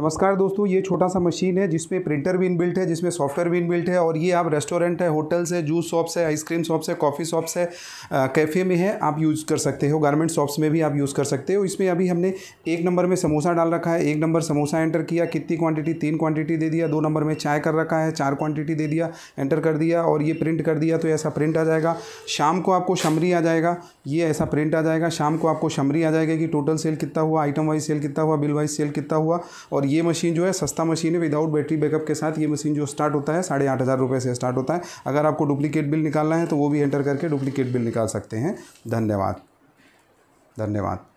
नमस्कार दोस्तों ये छोटा सा मशीन है जिसमें प्रिंटर भी इनबिल्ट है जिसमें सॉफ्टवेयर भी इनबिल्ट है और ये आप रेस्टोरेंट है होटल्स है जूस शॉप्स है आइसक्रीम शॉप्स है कॉफ़ी शॉप्स है कैफ़े में है आप यूज़ कर सकते हो गारमेंट शॉप्स में भी आप यूज़ कर सकते हो इसमें अभी हमने एक नंबर में समोसा डाल रखा है एक नंबर समोसा एंटर किया कितनी क्वांटिटी तीन क्वान्टिटी दे दिया दो नंबर में चाय कर रखा है चार क्वान्टिटी दे दिया एंटर कर दिया और ये प्रिंट कर दिया तो ऐसा प्रिंट आ जाएगा शाम को आपको शमरी आ जाएगा ये ऐसा प्रिंट आ जाएगा शाम को आपको शमरी आ जाएगा कि टोटल सेल कितना हुआ आइटम वाइज सेल कितना हुआ बिल वाइज सेल कितना हुआ और ये मशीन जो है सस्ता मशीन है विदाउट बैटरी बैकअप के साथ ये मशीन जो स्टार्ट होता है साढ़े आठ हज़ार रुपये से स्टार्ट होता है अगर आपको डुप्लीकेट बिल निकालना है तो वो भी एंटर करके डुप्लीकेट बिल निकाल सकते हैं धन्यवाद धन्यवाद